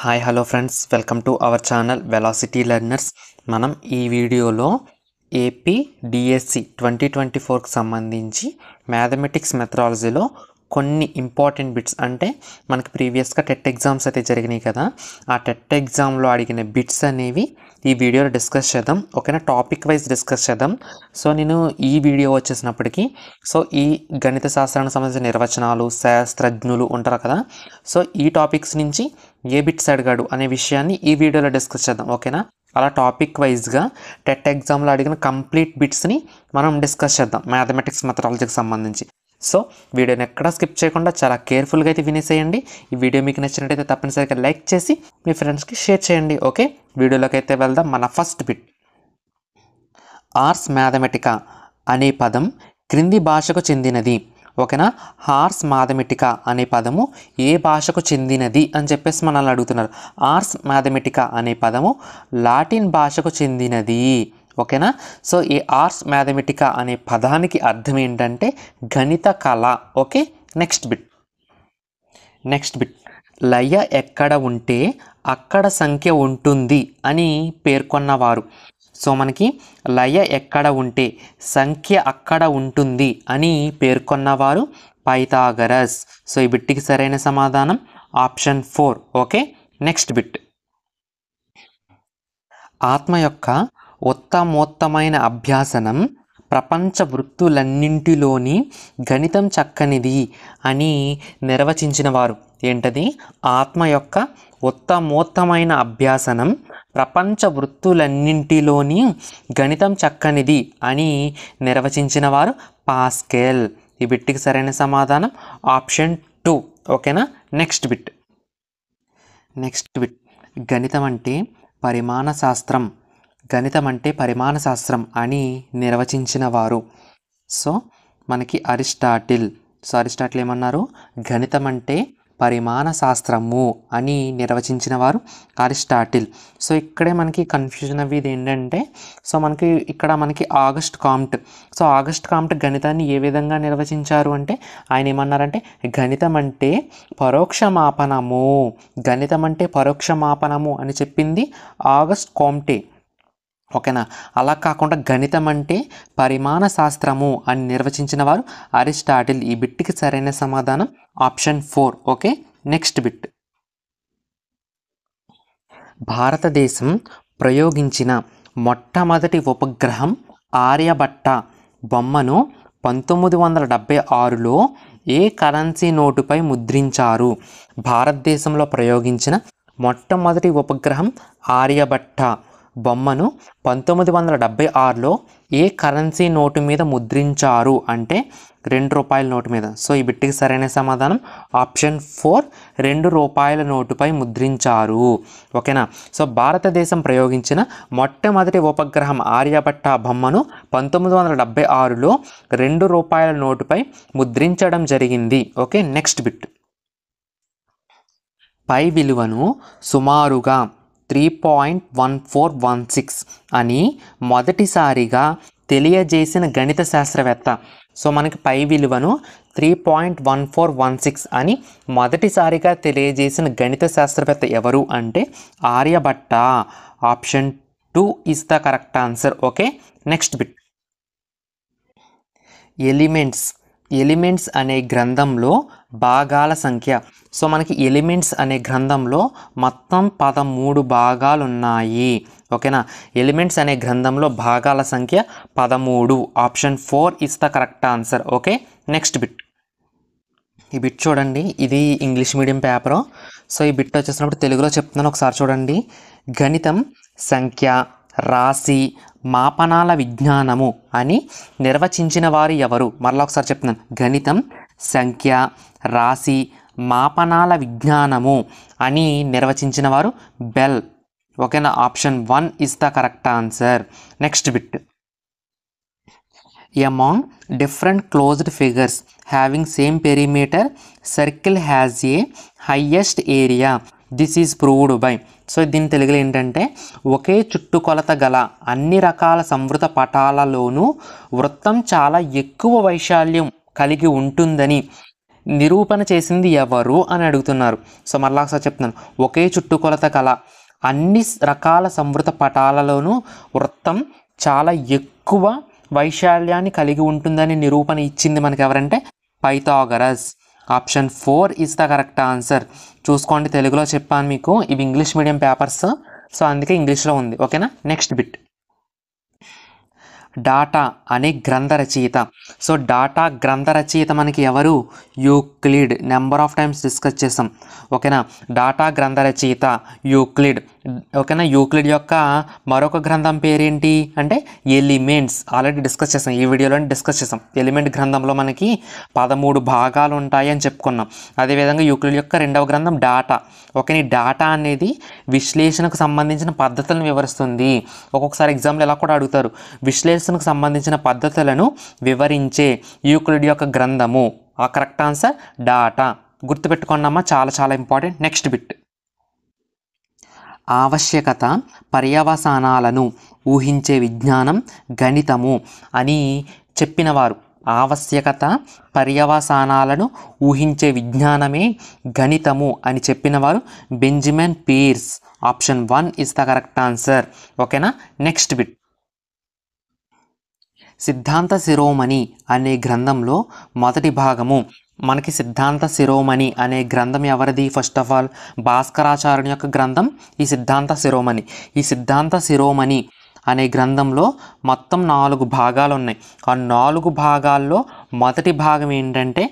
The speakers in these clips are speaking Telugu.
hi hello friends welcome to our channel velocity learners మనం ఈ వీడియోలో ఏపీ డిఎస్సి ట్వంటీ ట్వంటీ ఫోర్కి సంబంధించి మ్యాథమెటిక్స్ మెథడాలజీలో కొన్ని ఇంపార్టెంట్ బిట్స్ అంటే మనకి ప్రీవియస్గా టెట్ ఎగ్జామ్స్ అయితే జరిగినాయి కదా ఆ టెట్ ఎగ్జామ్లో అడిగిన బిట్స్ అనేవి ఈ వీడియోలో డిస్కస్ చేద్దాం ఓకేనా టాపిక్ వైజ్ డిస్కస్ చేద్దాం సో నేను ఈ వీడియో వచ్చేసినప్పటికీ సో ఈ గణిత శాస్త్రానికి సంబంధించిన నిర్వచనాలు శాస్త్రజ్ఞులు ఉంటారు కదా సో ఈ టాపిక్స్ నుంచి ఏ బిట్స్ అడిగాడు అనే విషయాన్ని ఈ వీడియోలో డిస్కస్ చేద్దాం ఓకేనా అలా టాపిక్ వైజ్గా టెట్ ఎగ్జామ్లో అడిగిన కంప్లీట్ బిట్స్ని మనం డిస్కస్ చేద్దాం మ్యాథమెటిక్స్ మెథడాలజీకి సంబంధించి సో వీడియోని ఎక్కడా స్కిప్ చేయకుండా చాలా కేర్ఫుల్గా అయితే వినేసేయండి ఈ వీడియో మీకు నచ్చినట్టయితే తప్పనిసరిగా లైక్ చేసి మీ ఫ్రెండ్స్కి షేర్ చేయండి ఓకే వీడియోలోకి అయితే వెళ్దాం మన ఫస్ట్ బిట్ ఆర్స్ మ్యాథమెటికా అనే పదం క్రింది భాషకు చెందినది ఓకేనా హార్స్ మ్యాథమెటికా అనే పదము ఏ భాషకు చెందినది అని చెప్పేసి మనల్ని అడుగుతున్నారు ఆర్స్ మ్యాథమెటికా అనే పదము లాటిన్ భాషకు చెందినది ఓకేనా సో ఈ ఆర్ట్స్ మ్యాథమెటికా అనే పదానికి అర్థం ఏంటంటే గణిత కళ okay next bit next bit లయ ఎక్కడ ఉంటే అక్కడ సంఖ్య ఉంటుంది అని పేర్కొన్నవారు సో మనకి లయ ఎక్కడ ఉంటే సంఖ్య అక్కడ ఉంటుంది అని పేర్కొన్నవారు పైథాగరస్ సో ఈ బిట్టికి సరైన సమాధానం option four okay next bit ఆత్మ యొక్క ఉత్తమోత్తమైన అభ్యాసనం ప్రపంచ వృత్తులన్నింటిలోని గణితం చక్కనిది అని నిర్వచించిన వారు ఏంటది ఆత్మ యొక్క ఉత్తమోత్తమైన అభ్యాసనం ప్రపంచ వృత్తులన్నింటిలోని గణితం చక్కనిది అని నిర్వచించిన వారు పాస్కేల్ ఈ బిట్కి సరైన సమాధానం ఆప్షన్ టూ ఓకేనా నెక్స్ట్ బిట్ నెక్స్ట్ బిట్ గణితం అంటే పరిమాణ శాస్త్రం గణితం అంటే పరిమాణ శాస్త్రం అని నిర్వచించిన వారు సో మనకి అరిస్టాటిల్ సో అరిస్టాటిల్ ఏమన్నారు గణితం అంటే పరిమాణ శాస్త్రము అని నిర్వచించిన వారు అరిస్టాటిల్ సో ఇక్కడే మనకి కన్ఫ్యూజన్ అవి ఏంటంటే సో మనకి ఇక్కడ మనకి Auguste Comte so Auguste Comte గణితాన్ని ఏ విధంగా నిర్వచించారు అంటే ఆయన ఏమన్నారంటే గణితం అంటే పరోక్షమాపనము గణితం అంటే పరోక్షమాపనము అని చెప్పింది ఆగస్ట్ కామ్టే ఓకేనా అలా కాకుండా గణితం అంటే పరిమాణ శాస్త్రము అని నిర్వచించిన వారు అరిస్టాటిల్ ఈ బిట్కి సరైన సమాధానం option four okay next bit భారతదేశం ప్రయోగించిన మొట్టమొదటి ఉపగ్రహం ఆర్యభట్ట బొమ్మను పంతొమ్మిది వందల డెబ్బై ఆరులో ఏ కరెన్సీ నోటుపై ముద్రించారు భారతదేశంలో ప్రయోగించిన మొట్టమొదటి ఉపగ్రహం ఆర్యభట్ట బొమ్మను పంతొమ్మిది వందల డెబ్బై ఆరులో ఏ కరెన్సీ నోటు మీద ముద్రించారు అంటే రెండు రూపాయల నోటు మీద సో ఈ బిట్టికి సరైన సమాధానం ఆప్షన్ ఫోర్ రెండు రూపాయల నోటుపై ముద్రించారు ఓకేనా సో భారతదేశం ప్రయోగించిన మొట్టమొదటి ఉపగ్రహం ఆర్యభట్ట బొమ్మను పంతొమ్మిది వందల డెబ్బై ఆరులో రెండు రూపాయల నోటుపై ముద్రించడం జరిగింది ఓకే నెక్స్ట్ బిట్ పై విలువను సుమారుగా three point one four one six అని మొదటిసారిగా తెలియజేసిన గణిత శాస్త్రవేత్త సో మనకి పై విలువను three point one four one six అని మొదటిసారిగా తెలియజేసిన గణిత శాస్త్రవేత్త ఎవరు అంటే Aryabhata option two is the correct answer okay next bit elements elements అనే గ్రంథంలో భాగాల సంఖ్య సో మనకి ఎలిమెంట్స్ అనే గ్రంథంలో మొత్తం పదమూడు భాగాలు ఉన్నాయి ఓకేనా ఎలిమెంట్స్ అనే గ్రంథంలో భాగాల సంఖ్య పదమూడు option four is the correct answer okay next bit ఈ బిట్ చూడండి ఇది ఇంగ్లీష్ మీడియం పేపరు సో ఈ బిట్ వచ్చేసినప్పుడు తెలుగులో చెప్తున్నాను ఒకసారి చూడండి గణితం సంఖ్య రాశి మాపనాల విజ్ఞానము అని నిర్వచించిన వారు ఎవరు మరలా ఒకసారి చెప్తున్నాను గణితం సంఖ్య రాశి మాపనాల విజ్ఞానము అని నిర్వచించిన వారు బెల్ ఓకేనా option one is the correct answer next bit among different closed figures having same perimeter circle has a highest area this is proved by so దీని తెలుగులో ఏంటంటే ఒకే చుట్టుకొలత గల అన్ని రకాల సంవృత పటాలలోనూ వృత్తం చాలా ఎక్కువ వైశాల్యం కలిగి ఉంటుందని నిరూపణ చేసింది ఎవరు అని అడుగుతున్నారు సో మరలా ఒకసారి చెప్తున్నాను ఒకే చుట్టుకొలత గల అన్ని రకాల సంవృత పటాలలోనూ వృత్తం చాలా ఎక్కువ వైశాల్యాన్ని కలిగి ఉంటుందని నిరూపణ ఇచ్చింది మనకు ఎవరంటే Pythagoras option four is the correct answer చూసుకోండి తెలుగులో చెప్పాను మీకు ఇవి ఇంగ్లీష్ మీడియం పేపర్స్ సో అందుకే ఇంగ్లీష్లో ఉంది ఓకేనా నెక్స్ట్ బిట్ డాటా అనే గ్రంథ రచయిత సో డాటా గ్రంథ రచయిత మనకి ఎవరు Euclid number of times discuss చేసాం ఓకేనా డాటా గ్రంథ రచయిత యూక్లిడ్ ఓకేనా యూక్లిడ్ యొక్క మరొక గ్రంథం పేరేంటి అంటే ఎలిమెంట్స్ ఆల్రెడీ డిస్కస్ చేసాం ఈ వీడియోలో డిస్కస్ చేసాం ఎలిమెంట్ గ్రంథంలో మనకి పదమూడు భాగాలు ఉంటాయి అని చెప్పుకున్నాం అదేవిధంగా యూక్లిడ్ యొక్క రెండవ గ్రంథం డాటా ఓకే ఈ డాటా అనేది విశ్లేషణకు సంబంధించిన పద్ధతులను వివరిస్తుంది ఒక్కొక్కసారి ఎగ్జామ్లో ఎలా కూడా అడుగుతారు విశ్లేషణకు సంబంధించిన పద్ధతులను వివరించే యూక్లిడ్ యొక్క గ్రంథము ఆ కరెక్ట్ ఆన్సర్ డాటా గుర్తుపెట్టుకున్నామా చాలా చాలా ఇంపార్టెంట్ నెక్స్ట్ బిట్ ఆవశ్యకత పర్యవసానాలను ఊహించే విజ్ఞానం గణితము అని చెప్పినవారు ఆవశ్యకత పర్యవసానాలను ఊహించే విజ్ఞానమే గణితము అని చెప్పినవారు Benjamin Peirce option one is the correct answer ఓకేనా నెక్స్ట్ బిట్ సిద్ధాంత శిరోమణి అనే గ్రంథంలో మొదటి భాగము మనకి సిద్ధాంత శిరోమణి అనే గ్రంథం ఎవరిది ఫస్ట్ ఆఫ్ ఆల్ భాస్కరాచార్యుని యొక్క గ్రంథం ఈ సిద్ధాంత శిరోమణి ఈ సిద్ధాంత శిరోమణి అనే గ్రంథంలో మొత్తం నాలుగు భాగాలు ఉన్నాయి ఆ నాలుగు భాగాల్లో మొదటి భాగం ఏంటంటే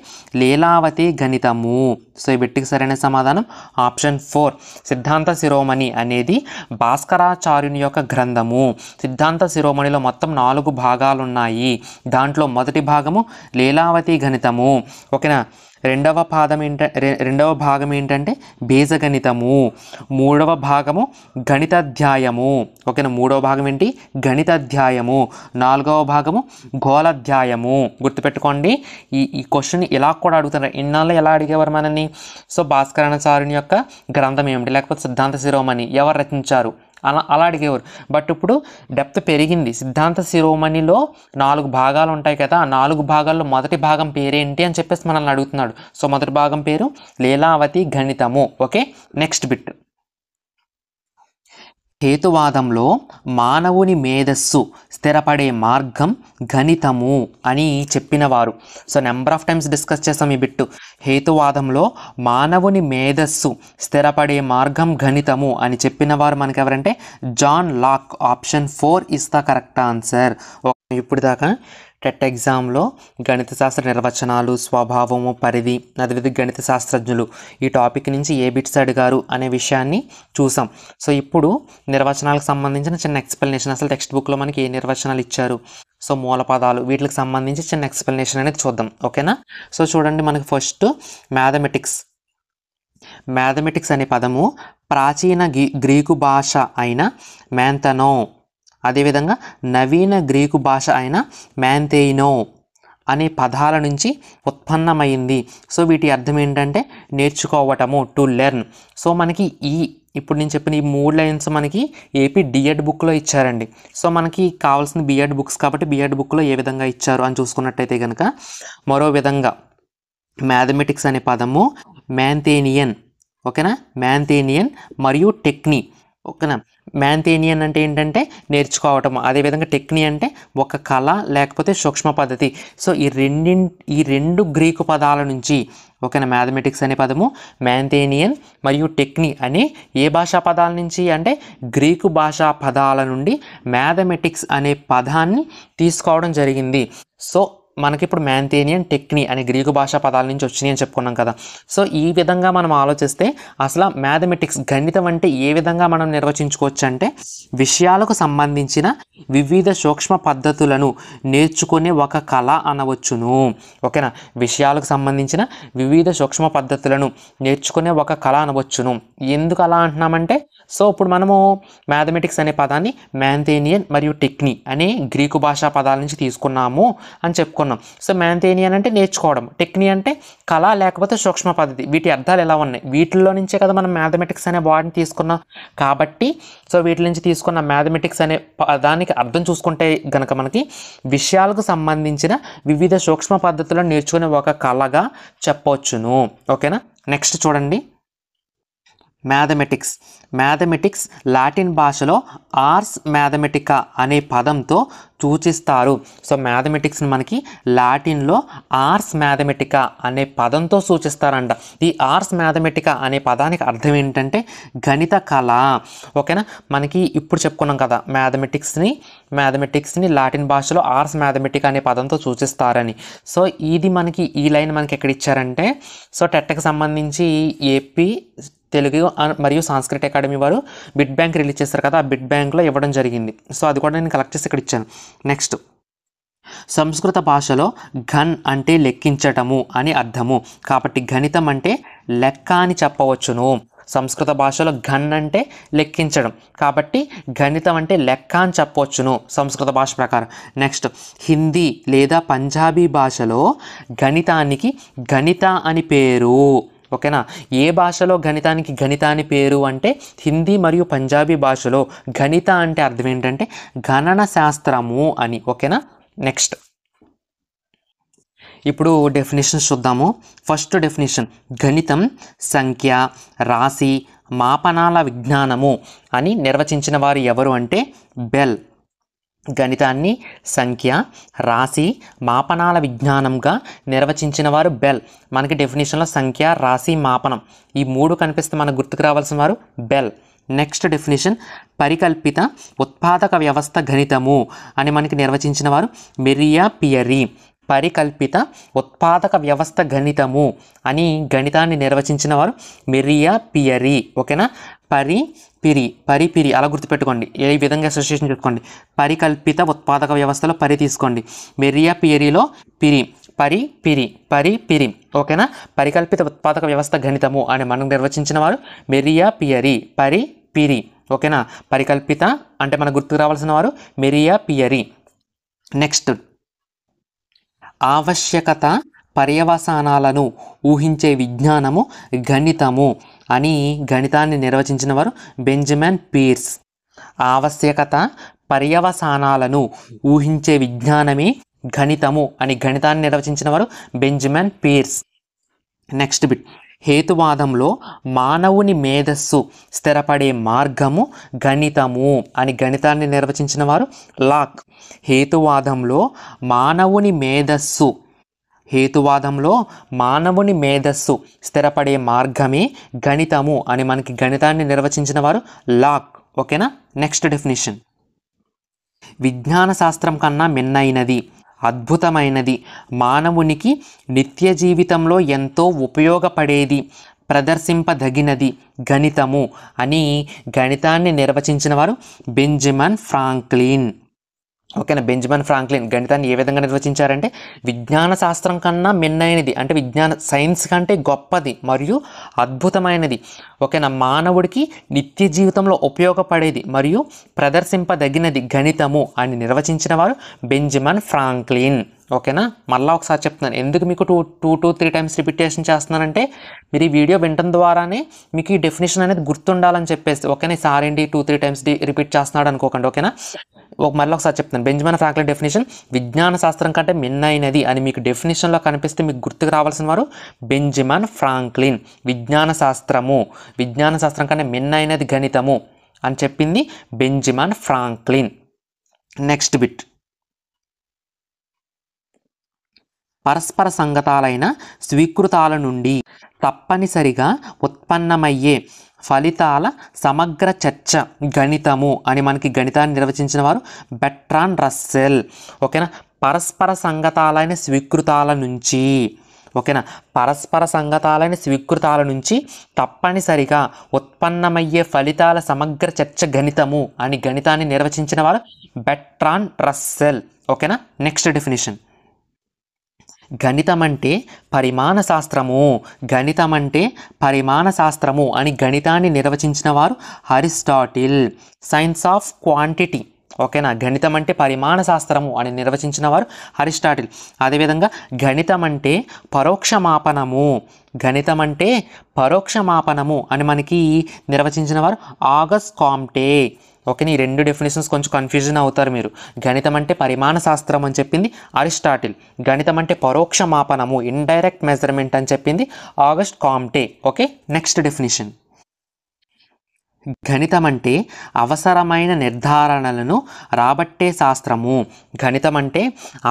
లీలావతి గణితము సో ఈ బిట్టికి సరైన సమాధానం ఆప్షన్ ఫోర్ సిద్ధాంత శిరోమణి అనేది భాస్కరాచార్యుని యొక్క గ్రంథము సిద్ధాంత శిరోమణిలో మొత్తం నాలుగు భాగాలు ఉన్నాయి దాంట్లో మొదటి భాగము లీలావతి గణితము ఓకేనా రెండవ పాదం ఏంట రెండవ భాగం ఏంటంటే బీజగణితము మూడవ భాగము గణితాధ్యాయము ఓకేనా మూడవ భాగం ఏంటి గణితాధ్యాయము నాలుగవ భాగము గోళాధ్యాయము గుర్తుపెట్టుకోండి ఈ ఈ క్వశ్చన్ ఇలా కూడా అడుగుతున్నారు ఇన్నాళ్ళు ఎలా అడిగేవారు మనని సో భాస్కరాచార్యుని యొక్క గ్రంథం ఏమిటి లేకపోతే సిద్ధాంత శిరోమణి ఎవరు రచించారు అలా అలా అడిగేవారు బట్ ఇప్పుడు డెప్త్ పెరిగింది సిద్ధాంత శిరోమణిలో నాలుగు భాగాలు ఉంటాయి కదా ఆ నాలుగు భాగాల్లో మొదటి భాగం పేరేంటి అని చెప్పేసి మనల్ని అడుగుతున్నాడు సో మొదటి భాగం పేరు లీలావతి గణితము ఓకే నెక్స్ట్ బిట్ హేతువాదంలో మానవుని మేధస్సు స్థిరపడే మార్గం గణితము అని చెప్పినవారు so number of times discuss చేస్తాం ఈ బిట్టు హేతువాదంలో మానవుని మేధస్సు స్థిరపడే మార్గం గణితము అని చెప్పినవారు మనకు ఎవరంటే John Locke option four is the correct answer ఇప్పుడు దాకా టెట్ ఎగ్జామ్లో గణిత శాస్త్ర నిర్వచనాలు స్వభావము పరిధి అదేవిధంగా గణిత శాస్త్రజ్ఞులు ఈ టాపిక్ నుంచి ఏ బిట్స్ అడిగారు అనే విషయాన్ని చూసాం సో ఇప్పుడు నిర్వచనాలకు సంబంధించిన చిన్న ఎక్స్ప్లెనేషన్ అసలు టెక్స్ట్ బుక్లో మనకి ఏ నిర్వచనాలు ఇచ్చారు సో మూల పదాలు వీటికి సంబంధించి చిన్న ఎక్స్ప్లెనేషన్ అనేది చూద్దాం ఓకేనా సో చూడండి మనకి ఫస్ట్ మ్యాథమెటిక్స్ మ్యాథమెటిక్స్ అనే పదము ప్రాచీన గ్రీకు భాష అయిన మ్యాంతనో అదేవిధంగా నవీన గ్రీకు భాష అయిన మ్యాంథెయినో అనే పదాల నుంచి ఉత్పన్నమైంది సో వీటి అర్థం ఏంటంటే నేర్చుకోవటము టు లెర్న్ సో మనకి ఈ ఇప్పుడు నేను చెప్పిన ఈ మూడు లైన్స్ మనకి ఏపీ డిఎడ్ బుక్లో ఇచ్చారండి సో మనకి కావాల్సిన బిఎడ్ బుక్స్ e కాబట్టి బిఎడ్ బుక్లో e ఏ విధంగా ఇచ్చారు అని చూసుకున్నట్టయితే కనుక మరో విధంగా మ్యాథమెటిక్స్ అనే పదము మ్యాంథేనియన్ ఓకేనా మ్యాంథేనియన్ మరియు టెక్నీ ఓకేనా మ్యాంథేనియన్ అంటే ఏంటంటే నేర్చుకోవటం అదేవిధంగా టెక్ని అంటే ఒక కళ లేకపోతే సూక్ష్మ పద్ధతి సో ఈ రెండి ఈ రెండు గ్రీకు పదాల నుంచి ఒకన మ్యాథమెటిక్స్ అనే పదము మ్యాంథేనియన్ మరియు టెక్ని అనే ఏ భాషా పదాల నుంచి అంటే గ్రీకు భాషా పదాల నుండి మ్యాథమెటిక్స్ అనే పదాన్ని తీసుకోవడం జరిగింది సో మనకి ఇప్పుడు మ్యాంతేనియన్ టెక్ని అనే గ్రీకు భాషా పదాల నుంచి వచ్చినాయి అని చెప్పుకున్నాం కదా సో ఈ విధంగా మనం ఆలోచిస్తే అసలు మ్యాథమెటిక్స్ గణితం అంటే ఏ విధంగా మనం నిర్వచించుకోవచ్చు అంటే విషయాలకు సంబంధించిన వివిధ సూక్ష్మ పద్ధతులను నేర్చుకునే ఒక కళ అనవచ్చును ఓకేనా విషయాలకు సంబంధించిన వివిధ సూక్ష్మ పద్ధతులను నేర్చుకునే ఒక కళ అనవచ్చును ఎందుకు అలా అంటున్నామంటే సో ఇప్పుడు మనము మ్యాథమెటిక్స్ అనే పదాన్ని మ్యాంతేనియన్ మరియు టెక్ని అనే గ్రీకు భాషా పదాల నుంచి తీసుకున్నాము అని చెప్పుకున్నాం నేర్చుకున్నాం సో మ్యాంతేని అంటే నేర్చుకోవడం టెక్ని అంటే కళ లేకపోతే సూక్ష్మ పద్ధతి వీటి అర్థాలు ఎలా ఉన్నాయి వీటిల్లో నుంచే కదా మనం మ్యాథమెటిక్స్ అనే వాడిని తీసుకున్నాం కాబట్టి సో వీటి నుంచి తీసుకున్న మ్యాథమెటిక్స్ అనే దానికి అర్థం చూసుకుంటే గనక మనకి విషయాలకు సంబంధించిన వివిధ సూక్ష్మ పద్ధతులను నేర్చుకునే ఒక కళగా చెప్పవచ్చును ఓకేనా నెక్స్ట్ చూడండి మ్యాథమెటిక్స్ మ్యాథమెటిక్స్ లాటిన్ భాషలో ఆర్స్ మ్యాథమెటికా అనే పదంతో సూచిస్తారు సో మ్యాథమెటిక్స్ని మనకి లాటిన్లో ఆర్స్ మ్యాథమెటికా అనే పదంతో సూచిస్తారంట ఈ ఆర్స్ మ్యాథమెటికా అనే పదానికి అర్థం ఏంటంటే గణిత కళ ఓకేనా మనకి ఇప్పుడు చెప్పుకున్నాం కదా మ్యాథమెటిక్స్ని మ్యాథమెటిక్స్ని లాటిన్ భాషలో ఆర్స్ మ్యాథమెటిక్ అనే పదంతో సూచిస్తారని సో ఇది మనకి ఈ లైన్ మనకి ఎక్కడ ఇచ్చారంటే సో టెట్కి సంబంధించి ఏపీ తెలుగు మరియు సాంస్కృతిక అకాడమీ వారు బిడ్ బ్యాంక్ రిలీజ్ చేస్తారు కదా ఆ బిడ్ బ్యాంక్లో ఇవ్వడం జరిగింది సో అది కూడా నేను కలెక్ట్ చేసి ఇక్కడ ఇచ్చాను నెక్స్ట్ సంస్కృత భాషలో ఘన్ అంటే లెక్కించటము అని అర్థము కాబట్టి గణితం అంటే లెక్క అని చెప్పవచ్చును సంస్కృత భాషలో ఘన్ అంటే లెక్కించడం కాబట్టి గణితం అంటే లెక్క అని చెప్పవచ్చును సంస్కృత భాష ప్రకారం నెక్స్ట్ హిందీ లేదా పంజాబీ భాషలో గణితానికి గణిత అని పేరు ఓకేనా ఏ భాషలో గణితానికి గణిత అని పేరు అంటే హిందీ మరియు పంజాబీ భాషలో గణిత అంటే అర్థం ఏంటంటే గణన శాస్త్రము అని ఓకేనా నెక్స్ట్ ఇప్పుడు డెఫినేషన్స్ చూద్దాము ఫస్ట్ డెఫినేషన్ గణితం సంఖ్య రాశి మాపనాల విజ్ఞానము అని నిర్వచించిన వారు ఎవరు అంటే బెల్ గణితాన్ని సంఖ్య రాశి మాపనాల విజ్ఞానంగా నిర్వచించిన వారు బెల్ మనకి డెఫినేషన్లో సంఖ్య రాశి మాపనం ఈ మూడు కనిపిస్తే మనకు గుర్తుకు రావాల్సిన వారు బెల్ నెక్స్ట్ డెఫినేషన్ పరికల్పిత ఉత్పాదక వ్యవస్థ గణితము అని మనకి నిర్వచించిన వారు మెరియా పియరీ పరికల్పిత ఉత్పాదక వ్యవస్థ గణితము అని గణితాన్ని నిర్వచించిన వారు మెరియా పియరీ ఓకేనా పరి పిరి పరి పిరి అలా గుర్తుపెట్టుకోండి ఏ విధంగా అసోసియేషన్ చేసుకోండి పరికల్పిత ఉత్పాదక వ్యవస్థలో పరి తీసుకోండి మెరియా పిరిలో పిరి పరి పిరి పరి పిరి ఓకేనా పరికల్పిత ఉత్పాదక వ్యవస్థ గణితము అని మనం నిర్వచించిన వారు మెరియా పియరి పరి పిరి ఓకేనా పరికల్పిత అంటే మనకు గుర్తుకు రావాల్సిన వారు మెరియా పియరి నెక్స్ట్ ఆవశ్యకత పర్యవసానాలను ఊహించే విజ్ఞానము గణితము అని గణితాన్ని నిర్వచించిన వారు బెంజమిన్ పీర్స్ ఆవశ్యకత పర్యవసానాలను ఊహించే విజ్ఞానమే గణితము అని గణితాన్ని నిర్వచించిన వారు బెంజమిన్ పీర్స్ నెక్స్ట్ బిట్ హేతువాదంలో మానవుని మేధస్సు స్థిరపడే మార్గము గణితము అని గణితాన్ని నిర్వచించిన వారు లాక్ హేతువాదంలో మానవుని మేధస్సు హేతువాదంలో మానవుని మేధస్సు స్థిరపడే మార్గమే గణితము అని మనకి గణితాన్ని నిర్వచించిన వారు లాక్ ఓకేనా నెక్స్ట్ డెఫినేషన్ విజ్ఞాన శాస్త్రం కన్నా మిన్నైనది అద్భుతమైనది మానవునికి నిత్య జీవితంలో ఎంతో ఉపయోగపడేది ప్రదర్శింపదగినది గణితము అని గణితాన్ని నిర్వచించిన వారు బెంజమిన్ ఫ్రాంక్లిన్ ఓకేనా బెంజమిన్ ఫ్రాంక్లిన్ గణితాన్ని ఏ విధంగా నిర్వచించారంటే విజ్ఞాన శాస్త్రం కన్నా మిన్నైనది అంటే విజ్ఞాన సైన్స్ కంటే గొప్పది మరియు అద్భుతమైనది ఓకేనా మానవుడికి నిత్య జీవితంలో ఉపయోగపడేది మరియు ప్రదర్శింపదగినది గణితము అని నిర్వచించిన వారు బెంజమిన్ ఫ్రాంక్లిన్ ఓకేనా మళ్ళీ ఒకసారి చెప్తున్నాను ఎందుకు మీకు two two two three times repetition చేస్తున్నానంటే మీరు ఈ వీడియో వినడం ద్వారానే మీకు ఈ డెఫినేషన్ అనేది గుర్తుండాలని చెప్పేసి ఓకేనా సార్ ఏంటి టూ త్రీ టైమ్స్ రిపీట్ చేస్తున్నాడు అనుకోకండి ఓకేనా ఒక మరలా ఒకసారి చెప్తాను బెంజమిన్ ఫ్రాంక్లిన్ డెఫినేషన్ విజ్ఞాన శాస్త్రం కంటే మిన్నైనది అని మీకు డెఫినేషన్లో కనిపిస్తే మీకు గుర్తుకు రావాల్సిన వారు బెంజమిన్ ఫ్రాంక్లిన్ విజ్ఞాన శాస్త్రము విజ్ఞాన శాస్త్రం కంటే మిన్నైనది గణితము అని చెప్పింది బెంజమిన్ ఫ్రాంక్లిన్ నెక్స్ట్ బిట్ పరస్పర సంగతాలైన స్వీకృతాల నుండి తప్పనిసరిగా ఉత్పన్నమయ్యే ఫలితాల సమగ్ర చర్చ గణితము అని మనకి గణితాన్ని నిర్వచించిన వారు బెట్రాన్ రస్సెల్ ఓకేనా పరస్పర సంగతాలైన స్వీకృతాల నుంచి ఓకేనా పరస్పర సంగతాలైన స్వీకృతాల నుంచి తప్పనిసరిగా ఉత్పన్నమయ్యే ఫలితాల సమగ్ర చర్చ గణితము అని గణితాన్ని నిర్వచించిన వారు బెట్రాన్ రస్సెల్ ఓకేనా నెక్స్ట్ డెఫినేషన్ గణితం అంటే పరిమాణ శాస్త్రము గణితం అంటే పరిమాణ శాస్త్రము అని గణితాన్ని నిర్వచించిన వారు అరిస్టాటిల్ సైన్స్ ఆఫ్ క్వాంటిటీ ఓకేనా గణితం అంటే పరిమాణ శాస్త్రము అని నిర్వచించిన వారు అరిస్టాటిల్ అదేవిధంగా గణితం అంటే పరోక్షమాపనము గణితం అంటే పరోక్షమాపనము అని మనకి నిర్వచించిన వారు ఆగస్ కాంటే ఓకేనా ఈ రెండు డెఫినేషన్స్ కొంచెం కన్ఫ్యూజన్ అవుతారు మీరు గణితం అంటే పరిమాణ శాస్త్రం అని చెప్పింది అరిస్టాటిల్ గణితం అంటే పరోక్ష మాపనము ఇండైరెక్ట్ మెజర్మెంట్ అని చెప్పింది Auguste Comte okay next definition గణితం అంటే అవసరమైన నిర్ధారణలను రాబట్టే శాస్త్రము గణితం అంటే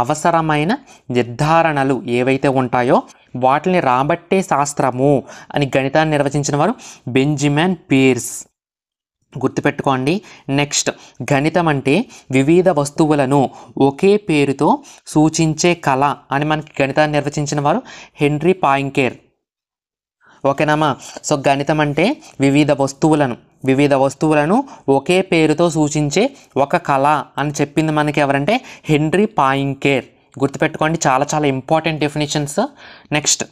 అవసరమైన నిర్ధారణలు ఏవైతే ఉంటాయో వాటిని రాబట్టే శాస్త్రము అని గణితాన్ని నిర్వచించిన వారు బెంజిమాన్ పీర్స్ గుర్తుపెట్టుకోండి నెక్స్ట్ గణితం అంటే వివిధ వస్తువులను ఒకే పేరుతో సూచించే కళ అని మనకి గణితాన్ని నిర్వచించిన వారు హెన్రీ పాయింకేర్ ఓకేనామా సో గణితం అంటే వివిధ వస్తువులను వివిధ వస్తువులను ఒకే పేరుతో సూచించే ఒక కళ అని చెప్పింది మనకి ఎవరంటే హెన్రీ పాయింకేర్ గుర్తుపెట్టుకోండి చాలా చాలా ఇంపార్టెంట్ డెఫినేషన్స్ నెక్స్ట్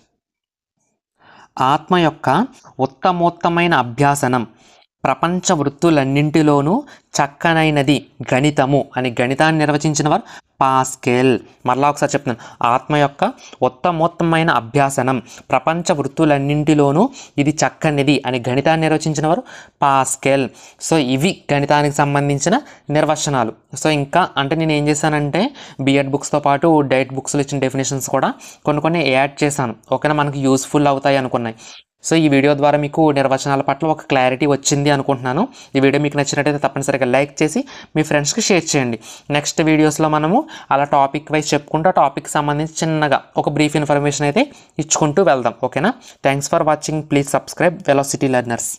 ఆత్మ యొక్క ఉత్తమోత్తమైన అభ్యాసనం ప్రపంచ వృత్తులన్నింటిలోనూ చక్కనైనది గణితము అని గణితాన్ని నిర్వచించిన వారు పాస్కెల్ మరలా ఒకసారి చెప్తున్నాను ఆత్మ యొక్క ఉత్తమోత్తమైన అభ్యాసనం ప్రపంచ వృత్తులన్నింటిలోనూ ఇది చక్కనిది అని గణితాన్ని నిర్వచించిన వారు పాస్కెల్ సో ఇవి గణితానికి సంబంధించిన నిర్వచనాలు సో ఇంకా అంటే నేను ఏం చేశానంటే బిఎడ్ బుక్స్తో పాటు డైట్ బుక్స్లో ఇచ్చిన డెఫినేషన్స్ కూడా కొన్ని కొన్ని యాడ్ చేశాను ఓకేనా మనకు యూస్ఫుల్ అవుతాయి అనుకున్నాయి సో ఈ వీడియో ద్వారా మీకు నిర్వచనాల పట్ల ఒక క్లారిటీ వచ్చింది అనుకుంటున్నాను ఈ వీడియో మీకు నచ్చినట్టయితే తప్పనిసరిగా కనుక లైక్ చేసి మీ ఫ్రెండ్స్కి షేర్ చేయండి నెక్స్ట్ వీడియోస్లో మనము అలా టాపిక్ వైజ్ చెప్పుకుంటూ ఆ టాపిక్ సంబంధించి చిన్నగా ఒక బ్రీఫ్ ఇన్ఫర్మేషన్ అయితే ఇచ్చుకుంటూ వెళ్దాం ఓకేనా thanks for watching please subscribe velocity learners